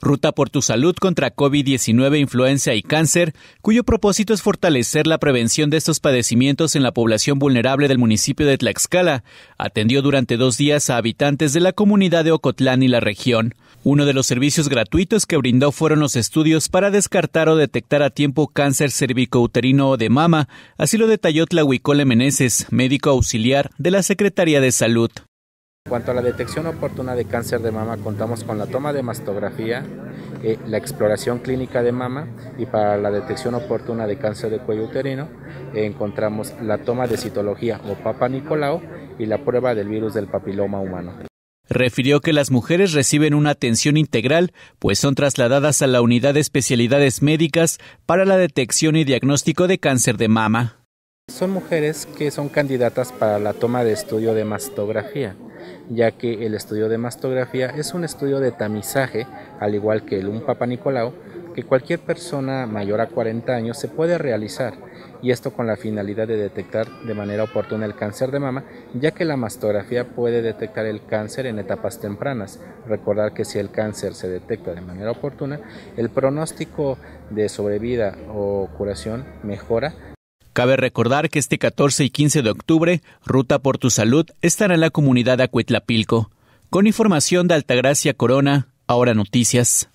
Ruta por tu salud contra COVID-19, influenza y cáncer, cuyo propósito es fortalecer la prevención de estos padecimientos en la población vulnerable del municipio de Tlaxcala, atendió durante dos días a habitantes de la comunidad de Ocotlán y la región. Uno de los servicios gratuitos que brindó fueron los estudios para descartar o detectar a tiempo cáncer cervicouterino o de mama, así lo detalló Tlahuicole Meneses, médico auxiliar de la Secretaría de Salud. En cuanto a la detección oportuna de cáncer de mama, contamos con la toma de mastografía, eh, la exploración clínica de mama y para la detección oportuna de cáncer de cuello uterino eh, encontramos la toma de citología o papa Nicolau y la prueba del virus del papiloma humano. Refirió que las mujeres reciben una atención integral, pues son trasladadas a la unidad de especialidades médicas para la detección y diagnóstico de cáncer de mama. Son mujeres que son candidatas para la toma de estudio de mastografía ya que el estudio de mastografía es un estudio de tamizaje, al igual que el un Papa Nicolau, que cualquier persona mayor a 40 años se puede realizar, y esto con la finalidad de detectar de manera oportuna el cáncer de mama, ya que la mastografía puede detectar el cáncer en etapas tempranas. Recordar que si el cáncer se detecta de manera oportuna, el pronóstico de sobrevida o curación mejora Cabe recordar que este 14 y 15 de octubre, Ruta por tu Salud estará en la comunidad de Acuitlapilco. Con información de Altagracia Corona, ahora noticias.